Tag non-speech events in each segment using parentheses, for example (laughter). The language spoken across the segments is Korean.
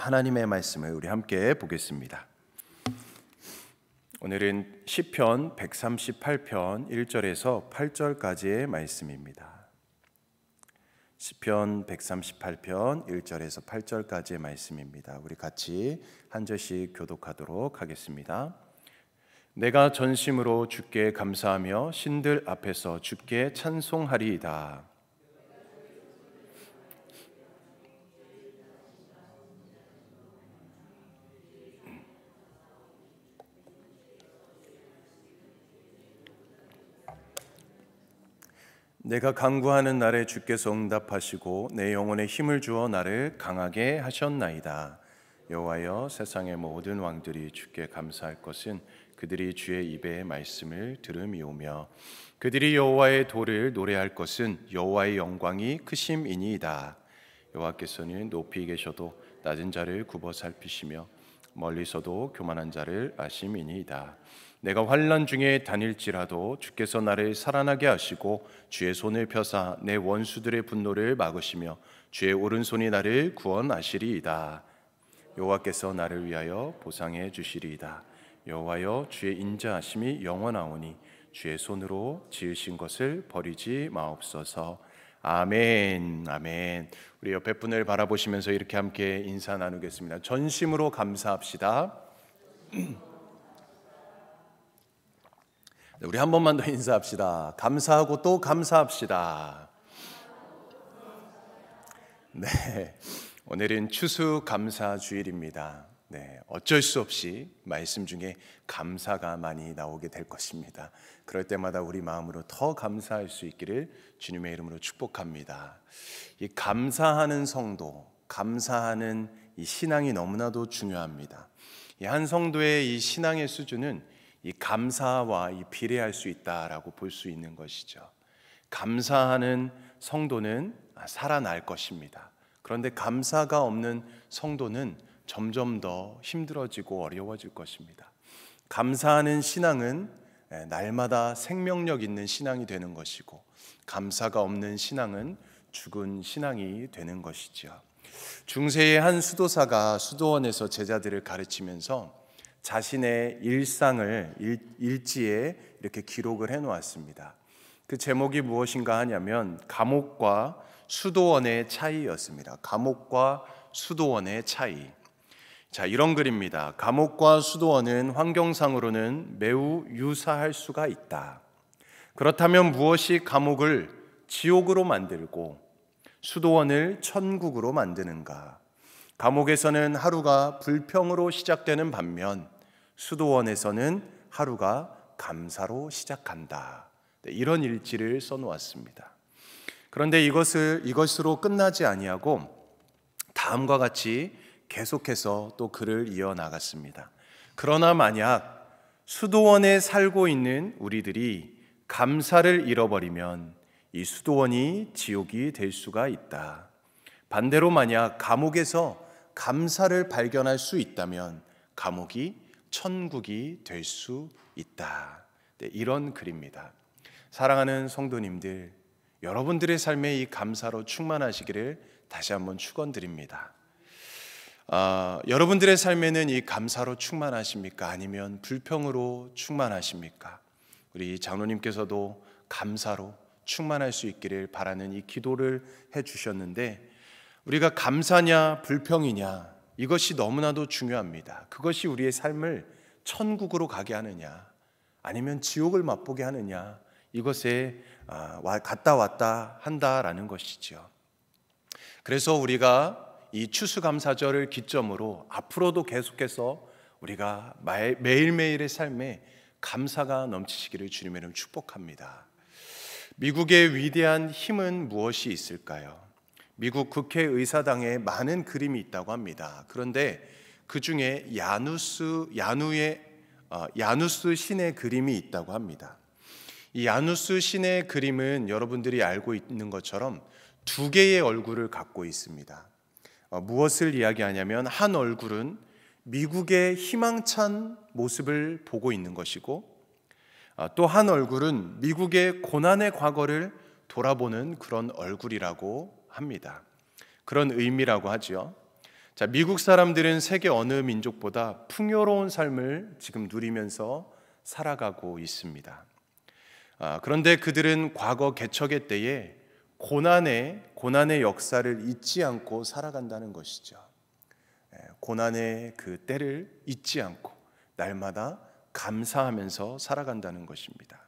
하나님의 말씀을 우리 함께 보겠습니다. 오늘은 시편 138편 1절에서 8절까지의 말씀입니다. 시편 138편 1절에서 8절까지의 말씀입니다. 우리 같이 한 절씩 교독하도록 하겠습니다. 내가 전심으로 주께 감사하며 신들 앞에서 주께 찬송하리이다. 내가 강구하는 날에 주께서 응답하시고 내 영혼에 힘을 주어 나를 강하게 하셨나이다. 여호와여 세상의 모든 왕들이 주께 감사할 것은 그들이 주의 입의 말씀을 들음이오며 그들이 여호와의 도를 노래할 것은 여호와의 영광이 크심이니이다. 여호와께서는 높이 계셔도 낮은 자를 굽어 살피시며 멀리서도 교만한 자를 아심이니이다. 내가 환난 중에 다닐지라도 주께서 나를 살아나게 하시고 주의 손을 펴사 내 원수들의 분노를 막으시며 주의 오른손이 나를 구원하시리이다. 여호와께서 나를 위하여 보상해 주시리이다. 여호와여 주의 인자하심이 영원하오니 주의 손으로 지으신 것을 버리지 마옵소서. 아멘, 아멘. 우리 옆에 분을 바라보시면서 이렇게 함께 인사 나누겠습니다. 전심으로 감사합시다. (clears throat) 네, 우리 한 번만 더 인사합시다. 감사하고 또 감사합시다. 네. 오늘은 추수감사주일입니다. 네. 어쩔 수 없이 말씀 중에 감사가 많이 나오게 될 것입니다. 그럴 때마다 우리 마음으로 더 감사할 수 있기를 주님의 이름으로 축복합니다. 이 감사하는 성도, 감사하는 이 신앙이 너무나도 중요합니다. 이 한 성도의 이 신앙의 수준은 이 감사와 이 비례할 수 있다라고 볼 수 있는 것이죠. 감사하는 성도는 아, 살아날 것입니다. 그런데 감사가 없는 성도는 점점 더 힘들어지고 어려워질 것입니다. 감사하는 신앙은 예, 날마다 생명력 있는 신앙이 되는 것이고 감사가 없는 신앙은 죽은 신앙이 되는 것이지 중세의 한 수도사가 수도원에서 제자들을 가르치면서 자신의 일상을 일, 지에 이렇게 기록을 해 놓았습니다. 그 제목이 무엇인가 하냐면 감옥과 수도원의 차이였습니다. 감옥과 수도원의 차이. 자, 이런 글입니다. 감옥과 수도원은 환경상으로는 매우 유사할 수가 있다. 그렇다면 무엇이 감옥을 지옥으로 만들고 수도원을 천국으로 만드는가? 감옥에서는 하루가 불평으로 시작되는 반면 수도원에서는 하루가 감사로 시작한다. 네, 이런 일지를 써놓았습니다. 그런데 이것을 이것으로 끝나지 아니하고 다음과 같이 계속해서 또 글을 이어 나갔습니다. 그러나 만약 수도원에 살고 있는 우리들이 감사를 잃어버리면 이 수도원이 지옥이 될 수가 있다. 반대로 만약 감옥에서 감사를 발견할 수 있다면 감옥이 천국이 될 수 있다. 네, 이런 글입니다. 사랑하는 성도님들, 여러분들의 삶에 이 감사로 충만하시기를 다시 한번 축원드립니다. 아, 여러분들의 삶에는 이 감사로 충만하십니까? 아니면 불평으로 충만하십니까? 우리 장로님께서도 감사로 충만할 수 있기를 바라는 이 기도를 해 주셨는데 우리가 감사냐 불평이냐 이것이 너무나도 중요합니다. 그것이 우리의 삶을 천국으로 가게 하느냐 아니면 지옥을 맛보게 하느냐 이것에 아, 갔다 왔다 한다라는 것이지 그래서 우리가 이 추수감사절을 기점으로 앞으로도 계속해서 우리가 매일매일의 삶에 감사가 넘치시기를 주님의 이름 축복합니다. 미국의 위대한 힘은 무엇이 있을까요? 미국 국회의사당에 많은 그림이 있다고 합니다. 그런데 그 중에 야누스 야누의 어, 야누스 신의 그림이 있다고 합니다. 이 야누스 신의 그림은 여러분들이 알고 있는 것처럼 두 개의 얼굴을 갖고 있습니다. 어, 무엇을 이야기하냐면 한 얼굴은 미국의 희망찬 모습을 보고 있는 것이고 어, 또한 얼굴은 미국의 고난의 과거를 돌아보는 그런 얼굴이라고 합니다. 그런 의미라고 하지요. 자, 미국 사람들은 세계 어느 민족보다 풍요로운 삶을 지금 누리면서 살아가고 있습니다. 아, 그런데 그들은 과거 개척의 때에 고난의 고난의 역사를 잊지 않고 살아간다는 것이죠. 예, 고난의 그 때를 잊지 않고 날마다 감사하면서 살아간다는 것입니다.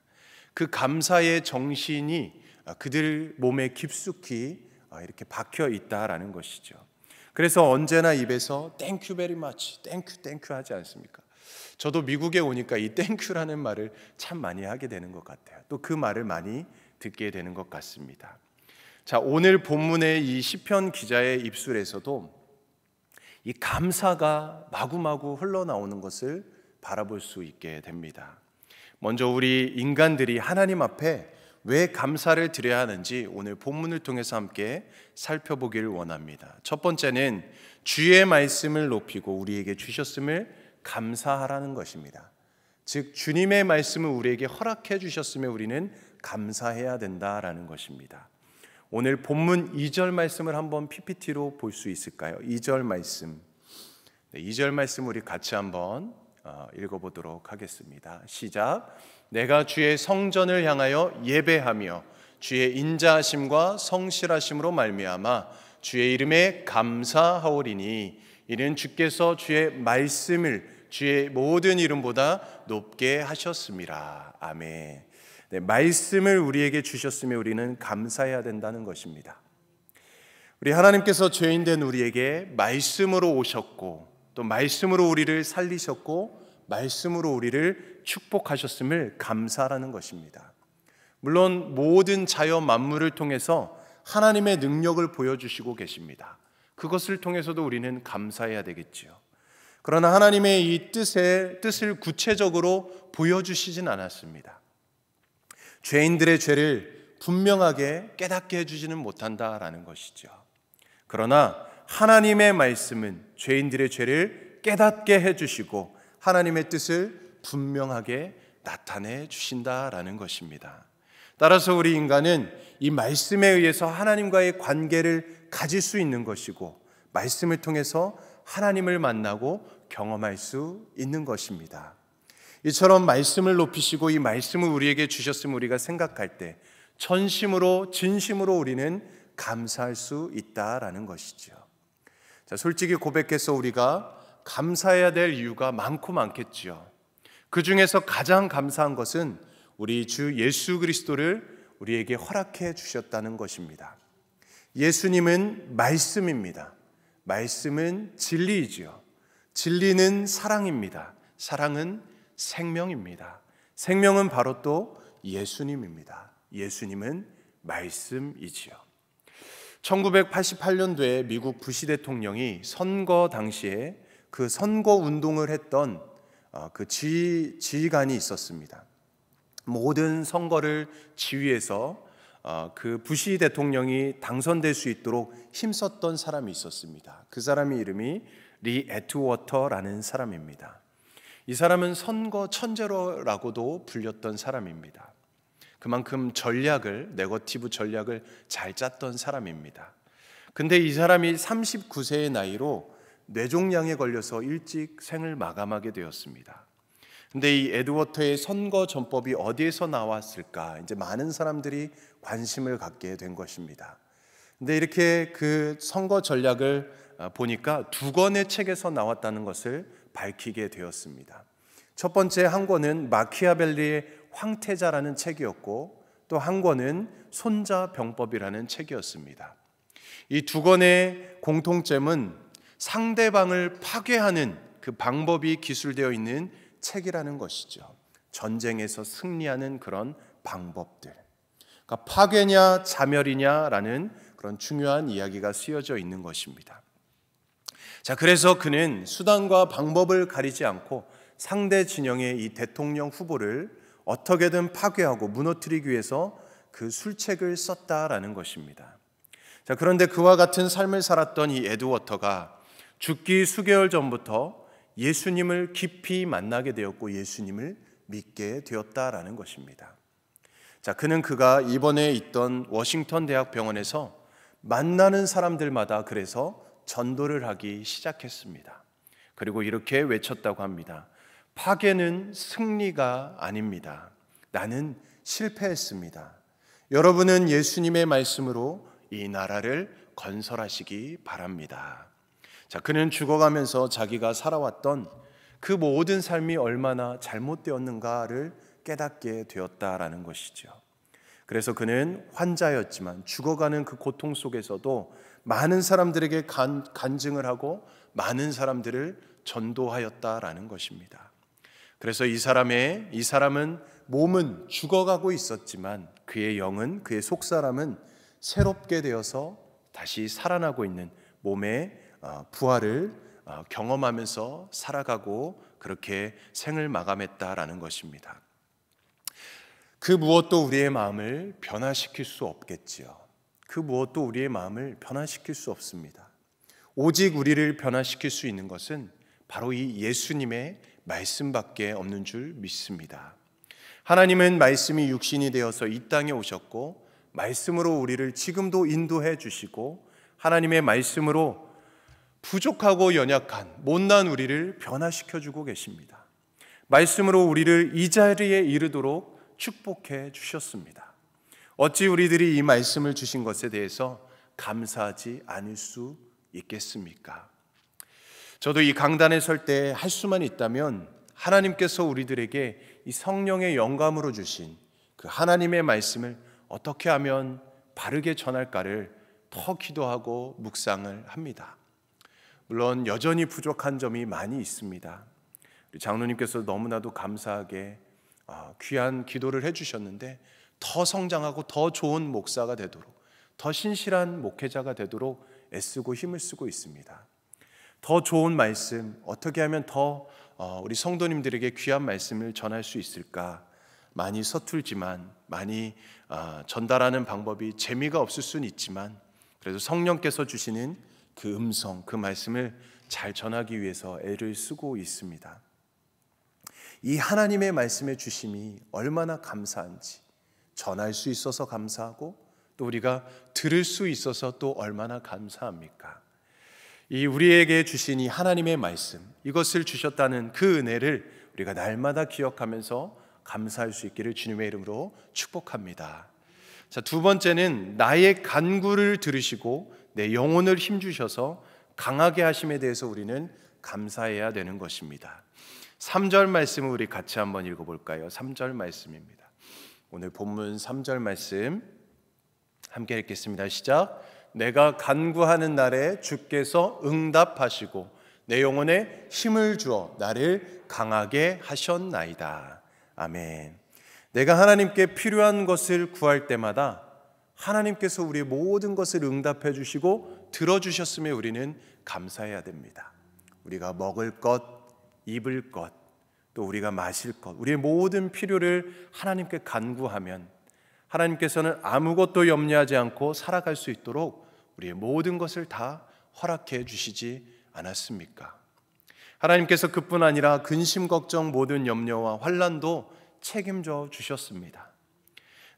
그 감사의 정신이 아, 그들 몸에 깊숙이 어, 이렇게 박혀 있다라는 것이죠. 그래서 언제나 입에서 땡큐 베리 마치 땡큐 땡큐 하지 않습니까? 저도 미국에 오니까 이 땡큐라는 말을 참 많이 하게 되는 것 같아요. 또 그 말을 많이 듣게 되는 것 같습니다. 자, 오늘 본문의 이 시편 기자의 입술에서도 이 감사가 마구마구 흘러나오는 것을 바라볼 수 있게 됩니다. 먼저 우리 인간들이 하나님 앞에 왜 감사를 드려야 하는지 오늘 본문을 통해서 함께 살펴보기를 원합니다. 첫 번째는 주의 말씀을 높이고 우리에게 주셨음을 감사하라는 것입니다. 즉 주님의 말씀을 우리에게 허락해 주셨음에 우리는 감사해야 된다라는 것입니다. 오늘 본문 2절 말씀을 한번 PPT로 볼 수 있을까요? 2절 말씀. 2절 말씀 우리 같이 한번 어, 읽어보도록 하겠습니다. 시작. 내가 주의 성전을 향하여 예배하며 주의 인자하심과 성실하심으로 말미암아 주의 이름에 감사하오리니 이는 주께서 주의 말씀을 주의 모든 이름보다 높게 하셨습니다. 아멘. 네, 말씀을 우리에게 주셨으며 우리는 감사해야 된다는 것입니다. 우리 하나님께서 죄인 된 우리에게 말씀으로 오셨고 또 말씀으로 우리를 살리셨고 말씀으로 우리를 축복하셨음을 감사하는 것입니다. 물론 모든 자연 만물을 통해서 하나님의 능력을 보여주시고 계십니다. 그것을 통해서도 우리는 감사해야 되겠지요. 그러나 하나님의 이 뜻에 뜻을 구체적으로 보여주시진 않았습니다. 죄인들의 죄를 분명하게 깨닫게 해주지는 못한다라는 것이죠. 그러나 하나님의 말씀은 죄인들의 죄를 깨닫게 해주시고 하나님의 뜻을 분명하게 나타내 주신다라는 것입니다. 따라서 우리 인간은 이 말씀에 의해서 하나님과의 관계를 가질 수 있는 것이고 말씀을 통해서 하나님을 만나고 경험할 수 있는 것입니다. 이처럼 말씀을 높이시고 이 말씀을 우리에게 주셨음 우리가 생각할 때 전심으로 진심으로 우리는 감사할 수 있다라는 것이죠. 자, 솔직히 고백해서 우리가 감사해야 될 이유가 많고 많겠지요. 그 중에서 가장 감사한 것은 우리 주 예수 그리스도를 우리에게 허락해 주셨다는 것입니다. 예수님은 말씀입니다. 말씀은 진리이지요. 진리는 사랑입니다. 사랑은 생명입니다. 생명은 바로 또 예수님입니다. 예수님은 말씀이지요. 1988년도에 미국 부시 대통령이 선거 당시에 그 선거 운동을 했던 어, 그 지, 지휘관이 있었습니다. 모든 선거를 지휘해서 어, 그 부시 대통령이 당선될 수 있도록 힘썼던 사람이 있었습니다. 그 사람의 이름이 리 에트워터라는 사람입니다. 이 사람은 선거 천재로라고도 불렸던 사람입니다. 그만큼 전략을 네거티브 전략을 잘 짰던 사람입니다. 근데 이 사람이 39세의 나이로 뇌종양에 걸려서 일찍 생을 마감하게 되었습니다. 근데 이 에드워터의 선거 전법이 어디에서 나왔을까? 이제 많은 사람들이 관심을 갖게 된 것입니다. 근데 이렇게 그 선거 전략을 아, 보니까 두 권의 책에서 나왔다는 것을 밝히게 되었습니다. 첫 번째 한 권은 마키아벨리의 황태자라는 책이었고 또 한 권은 손자병법이라는 책이었습니다. 이 두 권의 공통점은 상대방을 파괴하는 그 방법이 기술되어 있는 책이라는 것이죠. 전쟁에서 승리하는 그런 방법들. 그러니까 파괴냐 자멸이냐라는 그런 중요한 이야기가 쓰여져 있는 것입니다. 자, 그래서 그는 수단과 방법을 가리지 않고 상대 진영의 이 대통령 후보를 어떻게든 파괴하고 무너뜨리기 위해서 그 술책을 썼다라는 것입니다. 자, 그런데 그와 같은 삶을 살았던 이 에드워터가 죽기 수개월 전부터 예수님을 깊이 만나게 되었고 예수님을 믿게 되었다라는 것입니다. 자, 그는 그가 이번에 있던 워싱턴 대학 병원에서 만나는 사람들마다 그래서 전도를 하기 시작했습니다. 그리고 이렇게 외쳤다고 합니다. 파괴는 승리가 아닙니다. 나는 실패했습니다. 여러분은 예수님의 말씀으로 이 나라를 건설하시기 바랍니다. 자, 그는 죽어가면서 자기가 살아왔던 그 모든 삶이 얼마나 잘못되었는가를 깨닫게 되었다라는 것이죠. 그래서 그는 환자였지만 죽어가는 그 고통 속에서도 많은 사람들에게 간, 간증을 하고 많은 사람들을 전도하였다라는 것입니다. 그래서 이 사람의 이 사람은 몸은 죽어가고 있었지만 그의 영은 그의 속 사람은 새롭게 되어서 다시 살아나고 있는 몸의 어, 부활을 어, 경험하면서 살아가고 그렇게 생을 마감했다라는 것입니다. 그 무엇도 우리의 마음을 변화시킬 수 없겠지요. 그 무엇도 우리의 마음을 변화시킬 수 없습니다. 오직 우리를 변화시킬 수 있는 것은 바로 이 예수님의 말씀밖에 없는 줄 믿습니다. 하나님은 말씀이 육신이 되어서 이 땅에 오셨고 말씀으로 우리를 지금도 인도해 주시고 하나님의 말씀으로 부족하고 연약한 못난 우리를 변화시켜 주고 계십니다. 말씀으로 우리를 이 자리에 이르도록 축복해 주셨습니다. 어찌 우리들이 이 말씀을 주신 것에 대해서 감사하지 않을 수 있겠습니까? 저도 이 강단에 설 때 할 수만 있다면 하나님께서 우리들에게 이 성령의 영감으로 주신 그 하나님의 말씀을 어떻게 하면 바르게 전할까를 더 기도하고 묵상을 합니다. 물론 여전히 부족한 점이 많이 있습니다. 장로님께서 너무나도 감사하게 어, 귀한 기도를 해주셨는데 더 성장하고 더 좋은 목사가 되도록 더 신실한 목회자가 되도록 애쓰고 힘을 쓰고 있습니다. 더 좋은 말씀 어떻게 하면 더 어, 우리 성도님들에게 귀한 말씀을 전할 수 있을까 많이 서툴지만 많이 아, 전달하는 방법이 재미가 없을 수는 있지만 그래도 성령께서 주시는 그 음성, 그 말씀을 잘 전하기 위해서 애를 쓰고 있습니다. 이 하나님의 말씀의 주심이 얼마나 감사한지 전할 수 있어서 감사하고 또 우리가 들을 수 있어서 또 얼마나 감사합니까? 이 우리에게 주신 이 하나님의 말씀 이것을 주셨다는 그 은혜를 우리가 날마다 기억하면서 감사할 수 있기를 주님의 이름으로 축복합니다. 자, 두 번째는 나의 간구를 들으시고 내 영혼을 힘주셔서 강하게 하심에 대해서 우리는 감사해야 되는 것입니다. 3절 말씀을 우리 같이 한번 읽어볼까요? 3절 말씀입니다. 오늘 본문 3절 말씀 함께 읽겠습니다. 시작. 내가 간구하는 날에 주께서 응답하시고 내 영혼에 힘을 주어 나를 강하게 하셨나이다. 아멘. 내가 하나님께 필요한 것을 구할 때마다 하나님께서 우리의 모든 것을 응답해 주시고 들어주셨음에 우리는 감사해야 됩니다. 우리가 먹을 것, 입을 것, 또 우리가 마실 것, 우리의 모든 필요를 하나님께 간구하면 하나님께서는 아무것도 염려하지 않고 살아갈 수 있도록 우리의 모든 것을 다 허락해 주시지 않았습니까? 하나님께서 그뿐 아니라 근심 걱정 모든 염려와 환란도 책임져 주셨습니다.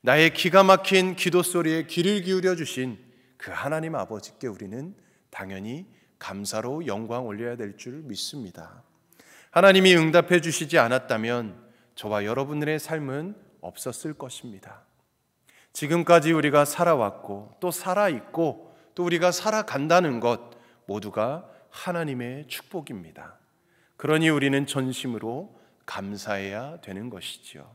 나의 기가 막힌 기도 소리에 귀를 기울여 주신 그 하나님 아버지께 우리는 당연히 감사로 영광 올려야 될 줄 믿습니다. 하나님이 응답해 주시지 않았다면 저와 여러분들의 삶은 없었을 것입니다. 지금까지 우리가 살아왔고 또 살아있고 또 우리가 살아간다는 것 모두가 하나님의 축복입니다. 그러니 우리는 전심으로 감사해야 되는 것이지요.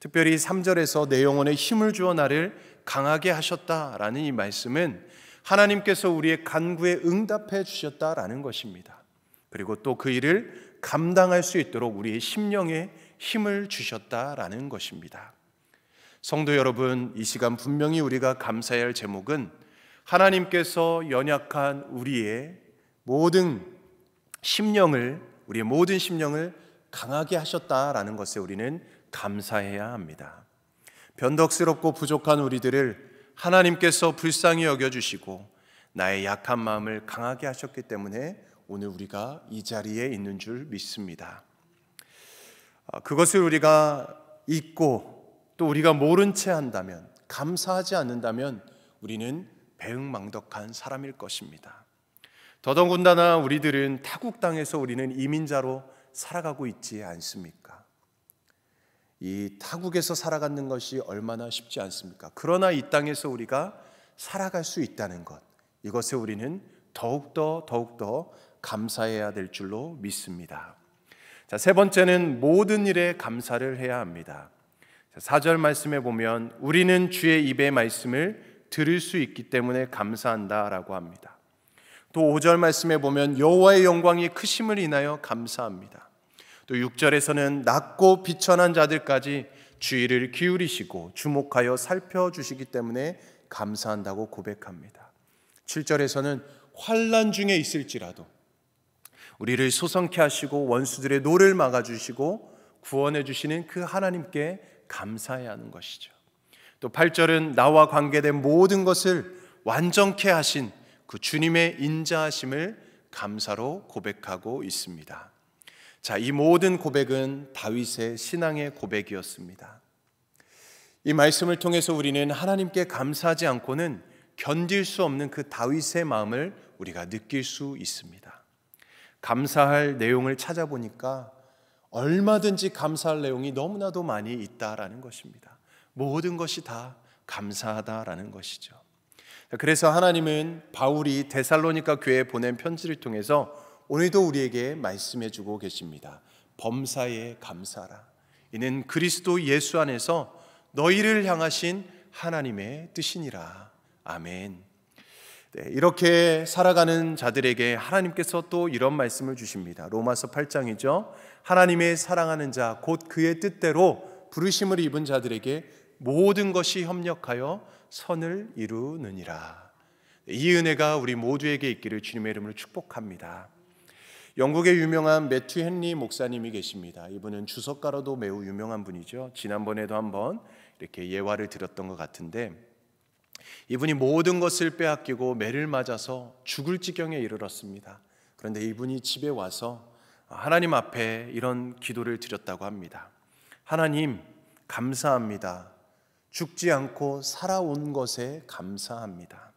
특별히 3절에서 내 영혼에 힘을 주어 나를 강하게 하셨다라는 이 말씀은 하나님께서 우리의 간구에 응답해 주셨다라는 것입니다. 그리고 또 그 일을 감당할 수 있도록 우리의 심령에 힘을 주셨다라는 것입니다. 성도 여러분, 이 시간 분명히 우리가 감사해야 할 제목은 하나님께서 연약한 우리의 모든 심령을 우리의 모든 심령을 강하게 하셨다라는 것에 우리는 감사해야 합니다. 변덕스럽고 부족한 우리들을 하나님께서 불쌍히 여겨주시고 나의 약한 마음을 강하게 하셨기 때문에 오늘 우리가 이 자리에 있는 줄 믿습니다. 아, 그것을 우리가 잊고 또 우리가 모른 채 한다면 감사하지 않는다면 우리는 배응망덕한 사람일 것입니다. 더더군다나 우리들은 타국 땅에서 우리는 이민자로 살아가고 있지 않습니까? 이 타국에서 살아가는 것이 얼마나 쉽지 않습니까? 그러나 이 땅에서 우리가 살아갈 수 있다는 것, 이것에 우리는 더욱더, 더욱더 감사해야 될 줄로 믿습니다. 자, 세 번째는 모든 일에 감사를 해야 합니다. 4절 말씀에 보면 우리는 주의 입의 말씀을 들을 수 있기 때문에 감사한다 라고 합니다. 또 5절 말씀에 보면 여호와의 영광이 크심을 인하여 감사합니다. 또 6절에서는 낮고 비천한 자들까지 주의를 기울이시고 주목하여 살펴주시기 때문에 감사한다고 고백합니다. 7절에서는 환란 중에 있을지라도 우리를 소성케 하시고 원수들의 노를 막아 주시고 구원해 주시는 그 하나님께 감사해야 하는 것이죠. 또 8절은 나와 관계된 모든 것을 완전케 하신 그 주님의 인자하심을 감사로 고백하고 있습니다. 자, 이 모든 고백은 다윗의 신앙의 고백이었습니다. 이 말씀을 통해서 우리는 하나님께 감사하지 않고는 견딜 수 없는 그 다윗의 마음을 우리가 느낄 수 있습니다. 감사할 내용을 찾아보니까 얼마든지 감사할 내용이 너무나도 많이 있다라는 것입니다. 모든 것이 다 감사하다라는 것이죠. 그래서 하나님은 바울이 데살로니가 교회에 보낸 편지를 통해서 오늘도 우리에게 말씀해 주고 계십니다. 범사에 감사라. 이는 그리스도 예수 안에서 너희를 향하신 하나님의 뜻이니라. 아멘. 네, 이렇게 살아가는 자들에게 하나님께서 또 이런 말씀을 주십니다. 로마서 8장이죠. 하나님의 사랑하는 자, 곧 그의 뜻대로 부르심을 입은 자들에게 모든 것이 협력하여 선을 이루느니라. 이 은혜가 우리 모두에게 있기를 주님의 이름으로 축복합니다. 영국의 유명한 매튜 헨리 목사님이 계십니다. 이분은 주석가로도 매우 유명한 분이죠. 지난번에도 한번 이렇게 예화를 드렸던 것 같은데 이분이 모든 것을 빼앗기고 매를 맞아서 죽을 지경에 이르렀습니다. 그런데 이분이 집에 와서 하나님 앞에 이런 기도를 드렸다고 합니다. 하나님, 감사합니다. 죽지 않고 살아온 것에 감사합니다.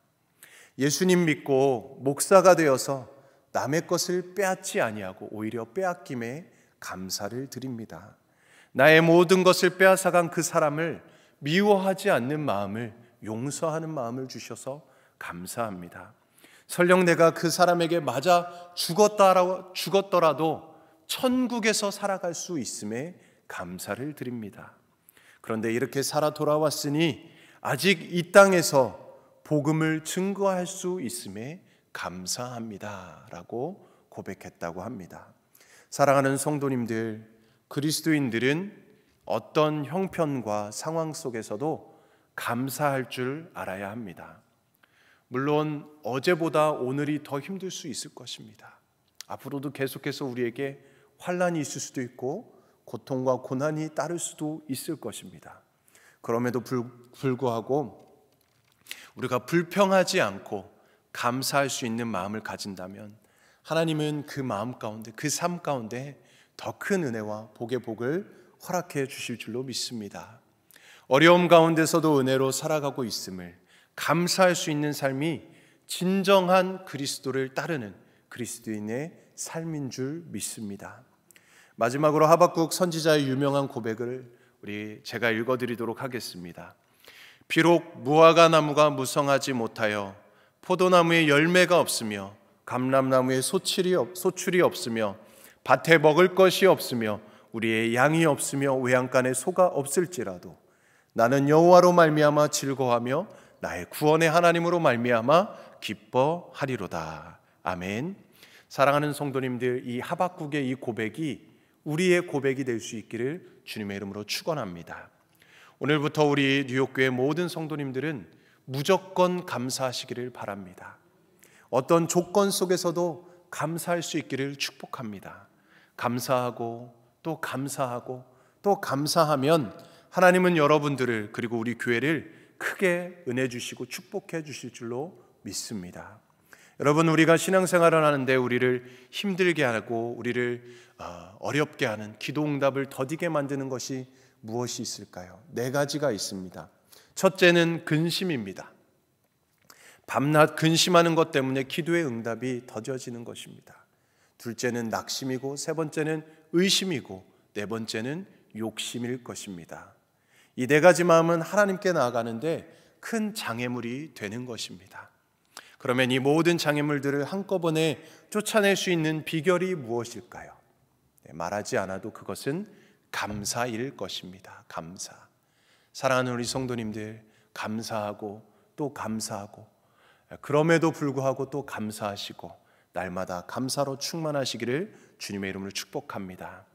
예수님 믿고 목사가 되어서 남의 것을 빼앗지 아니하고 오히려 빼앗김에 감사를 드립니다. 나의 모든 것을 빼앗아간 그 사람을 미워하지 않는 마음을 용서하는 마음을 주셔서 감사합니다. 설령 내가 그 사람에게 맞아 죽었다라, 죽었더라도 천국에서 살아갈 수 있음에 감사를 드립니다. 그런데 이렇게 살아 돌아왔으니 아직 이 땅에서 복음을 증거할 수 있음에 감사합니다라고 고백했다고 합니다. 사랑하는 성도님들, 그리스도인들은 어떤 형편과 상황 속에서도 감사할 줄 알아야 합니다. 물론 어제보다 오늘이 더 힘들 수 있을 것입니다. 앞으로도 계속해서 우리에게 환란이 있을 수도 있고 고통과 고난이 따를 수도 있을 것입니다. 그럼에도 불구하고 우리가 불평하지 않고 감사할 수 있는 마음을 가진다면 하나님은 그 마음 가운데 그 삶 가운데 더 큰 은혜와 복의 복을 허락해 주실 줄로 믿습니다. 어려움 가운데서도 은혜로 살아가고 있음을 감사할 수 있는 삶이 진정한 그리스도를 따르는 그리스도인의 삶인 줄 믿습니다. 마지막으로 하박국 선지자의 유명한 고백을 우리 제가 읽어 드리도록 하겠습니다. 비록 무화과 나무가 무성하지 못하여 포도나무에 열매가 없으며 감람나무에 소출이, 없, 소출이 없으며 밭에 먹을 것이 없으며 우리의 양이 없으며 외양간에 소가 없을지라도 나는 여호와로 말미암아 즐거하며 나의 구원의 하나님으로 말미암아 기뻐하리로다. 아멘. 사랑하는 성도님들, 이 하박국의 이 고백이 우리의 고백이 될 수 있기를 주님의 이름으로 축원합니다. 오늘부터 우리 뉴욕교회 모든 성도님들은 무조건 감사하시기를 바랍니다. 어떤 조건 속에서도 감사할 수 있기를 축복합니다. 감사하고 또 감사하고 또 감사하면 하나님은 여러분들을 그리고 우리 교회를 크게 은혜 주시고 축복해 주실 줄로 믿습니다. 여러분 우리가 신앙생활을 하는데 우리를 힘들게 하고 우리를 어, 어렵게 하는 기도 응답을 더디게 만드는 것이 무엇이 있을까요? 네 가지가 있습니다. 첫째는 근심입니다. 밤낮 근심하는 것 때문에 기도의 응답이 더뎌지는 것입니다. 둘째는 낙심이고 세 번째는 의심이고 네 번째는 욕심일 것입니다. 이 네 가지 마음은 하나님께 나아가는데 큰 장애물이 되는 것입니다. 그러면 이 모든 장애물들을 한꺼번에 쫓아낼 수 있는 비결이 무엇일까요? 네, 말하지 않아도 그것은 감사일 것입니다. 감사. 사랑하는 우리 성도님들 감사하고 또 감사하고 그럼에도 불구하고 또 감사하시고 날마다 감사로 충만하시기를 주님의 이름으로 축복합니다.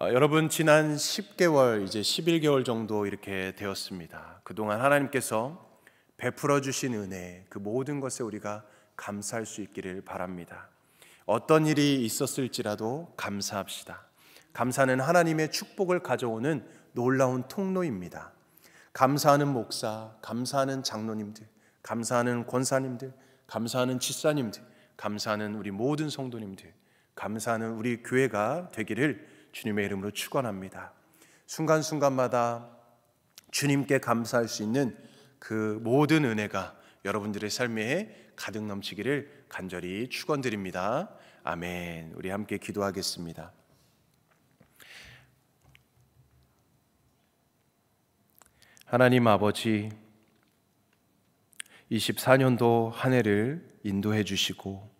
어, 여러분 지난 10개월 이제 11개월 정도 이렇게 되었습니다. 그동안 하나님께서 베풀어 주신 은혜 그 모든 것에 우리가 감사할 수 있기를 바랍니다. 어떤 일이 있었을지라도 감사합시다. 감사는 하나님의 축복을 가져오는 놀라운 통로입니다. 감사하는 목사, 감사하는 장로님들, 감사하는 권사님들, 감사하는 집사님들, 감사하는 우리 모든 성도님들, 감사하는 우리 교회가 되기를 주님의 이름으로 축원합니다. 순간순간마다 주님께 감사할 수 있는 그 모든 은혜가 여러분들의 삶에 가득 넘치기를 간절히 축원드립니다. 아멘. 우리 함께 기도하겠습니다. 하나님 아버지, 24년도 한 해를 인도해 주시고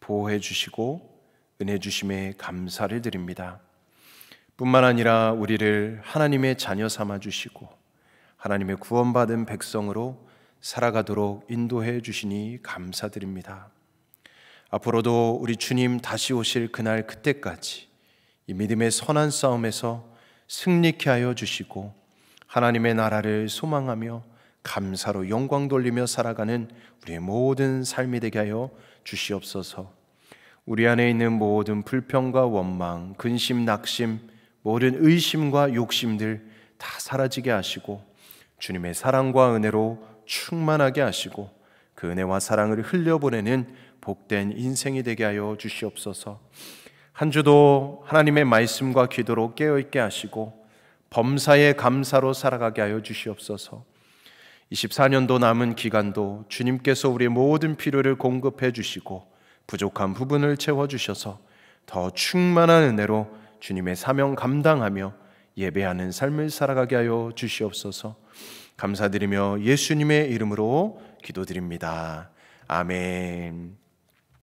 보호해 주시고 은혜 주심에 감사를 드립니다. 뿐만 아니라 우리를 하나님의 자녀 삼아 주시고 하나님의 구원받은 백성으로 살아가도록 인도해 주시니 감사드립니다. 앞으로도 우리 주님 다시 오실 그날 그때까지 이 믿음의 선한 싸움에서 승리케 하여 주시고 하나님의 나라를 소망하며 감사로 영광 돌리며 살아가는 우리의 모든 삶이 되게 하여 주시옵소서. 우리 안에 있는 모든 불평과 원망, 근심, 낙심, 모든 의심과 욕심들 다 사라지게 하시고 주님의 사랑과 은혜로 충만하게 하시고 그 은혜와 사랑을 흘려보내는 복된 인생이 되게 하여 주시옵소서. 한 주도 하나님의 말씀과 기도로 깨어 있게 하시고 범사에 감사로 살아가게 하여 주시옵소서. 24년도 남은 기간도 주님께서 우리의 모든 필요를 공급해 주시고 부족한 부분을 채워 주셔서 더 충만한 은혜로 주님의 사명 감당하며 예배하는 삶을 살아가게 하여 주시옵소서. 감사드리며 예수님의 이름으로 기도드립니다. 아멘.